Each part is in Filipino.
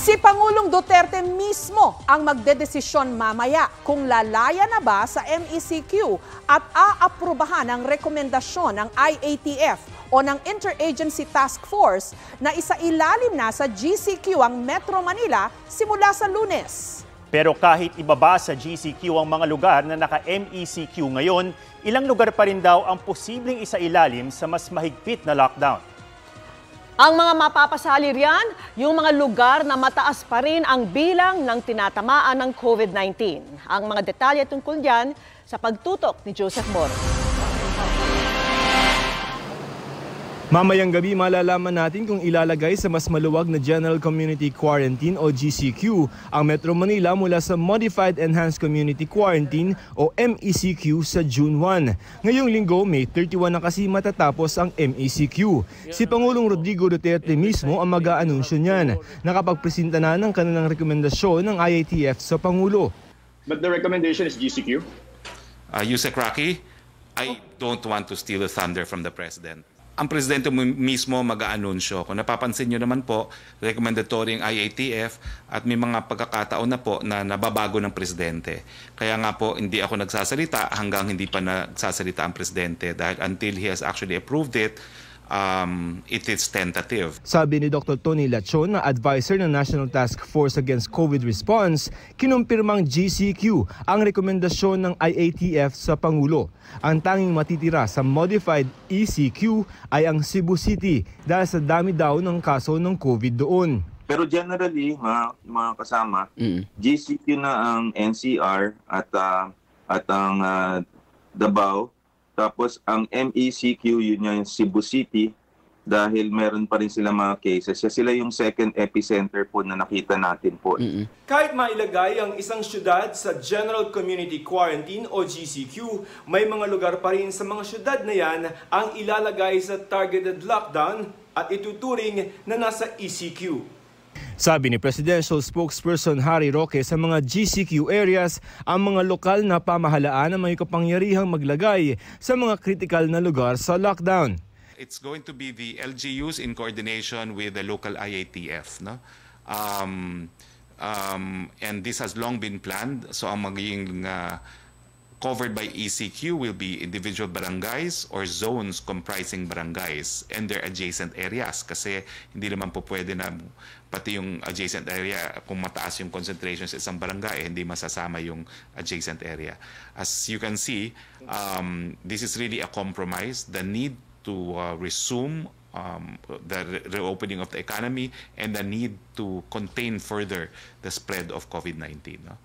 Si Pangulong Duterte mismo ang magdedesisyon mamaya kung lalaya na ba sa MECQ at aaprubahan ang rekomendasyon ng IATF o ng Interagency Task Force na isailalim na sa GCQ ang Metro Manila simula sa lunes. Pero kahit ibaba sa GCQ ang mga lugar na naka-MECQ ngayon, ilang lugar pa rin daw ang posibleng isailalim sa mas mahigpit na lockdown. Ang mga mapapasali riyan, yung mga lugar na mataas pa rin ang bilang ng tinatamaan ng COVID-19. Ang mga detalye tungkol diyan sa pagtutok ni Joseph Moro. Mamayang gabi malalaman natin kung ilalagay sa mas maluwag na General Community Quarantine o GCQ ang Metro Manila mula sa Modified Enhanced Community Quarantine o MECQ sa June 1. Ngayong linggo, May 31 na kasi matatapos ang MECQ. Si Pangulong Rodrigo Duterte mismo ang mag-aanunsyo niyan. Nakapagpresenta na ng kanilang rekomendasyon ng IATF sa Pangulo. But the recommendation is GCQ? Uh, Yusek Rocky, I don't want to steal the thunder from the President ang presidente mismo mag-aanunsyo. Kung napapansin nyo naman po, recommendatory ang IATF at may mga pagkakataon na po na nababago ng presidente. Kaya nga po, hindi ako nagsasalita hanggang hindi pa nagsasalita ang presidente dahil until he has actually approved it, um, it is tentative. Sabi ni Dr. Tony Lachon na advisor ng National Task Force Against COVID Response, kinumpirmang GCQ ang rekomendasyon ng IATF sa Pangulo. Ang tanging matitira sa modified ECQ ay ang Cebu City dahil sa dami daw ng kaso ng COVID doon. Pero generally, mga, mga kasama, mm. GCQ na ang NCR at uh, at ang uh, Davao tapos ang MECQ, yun yung Cebu City, dahil meron pa rin sila mga cases. Kaya sila yung second epicenter po na nakita natin po. Mm-hmm. Kahit mailagay ang isang syudad sa General Community Quarantine o GCQ, may mga lugar pa rin sa mga syudad na yan ang ilalagay sa targeted lockdown at ituturing na nasa ECQ. Sabi ni Presidential Spokesperson Harry Roque, sa mga GCQ areas, ang mga lokal na pamahalaan ang may kapangyarihang maglagay sa mga kritikal na lugar sa lockdown. It's going to be the LGUs in coordination with the local IATF. No? Um, um, and this has long been planned. So ang magiging uh, covered by ECQ will be individual barangays or zones comprising barangays and their adjacent areas kasi hindi naman po pwede na pati yung adjacent area kung mataas yung concentration sa isang barangay hindi masasama yung adjacent area. As you can see, um, this is really a compromise. The need to uh, resume um, the reopening of the economy and the need to contain further the spread of COVID-19. No?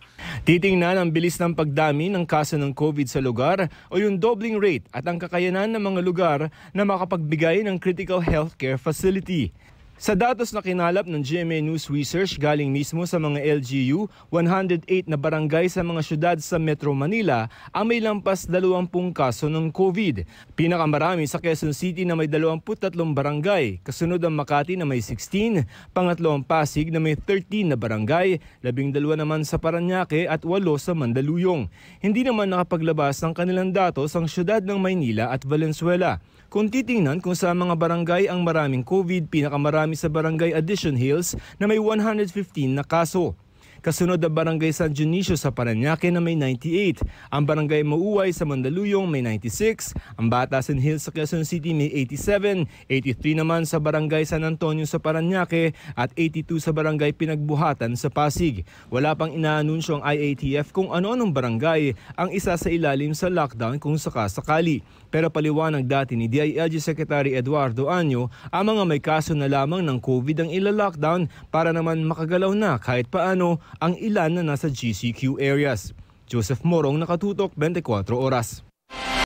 Titingnan ang bilis ng pagdami ng kaso ng COVID sa lugar o yung doubling rate at ang kakayanan ng mga lugar na makapagbigay ng critical healthcare facility. Sa datos na kinalap ng GMA News Research galing mismo sa mga LGU, 108 na barangay sa mga syudad sa Metro Manila ang may lampas 20 kaso ng COVID. Pinakamarami sa Quezon City na may 23 barangay, kasunod ang Makati na may 16, pangatlo ang Pasig na may 13 na barangay, 12 naman sa Paranaque at 8 sa Mandaluyong. Hindi naman nakapaglabas ng kanilang datos ang syudad ng Maynila at Valenzuela. Kung titingnan kung sa mga barangay ang maraming COVID, pinakamarami marami sa barangay Addition Hills na may 115 na kaso. Kasunod ang barangay San Dionisio sa Paranaque na may 98, ang barangay Mauay sa Mandaluyong may 96, ang Batasan Hills sa Quezon City may 87, 83 naman sa barangay San Antonio sa Paranaque at 82 sa barangay Pinagbuhatan sa Pasig. Wala pang inaanunsyo ang IATF kung ano-anong barangay ang isa sa ilalim sa lockdown kung sakasakali. Pero paliwanag dati ni DILG Secretary Eduardo Anyo, ang mga may kaso na lamang ng COVID ang ilalockdown para naman makagalaw na kahit paano ang ilan na nasa GCQ areas. Joseph Morong nakatutok 24 oras.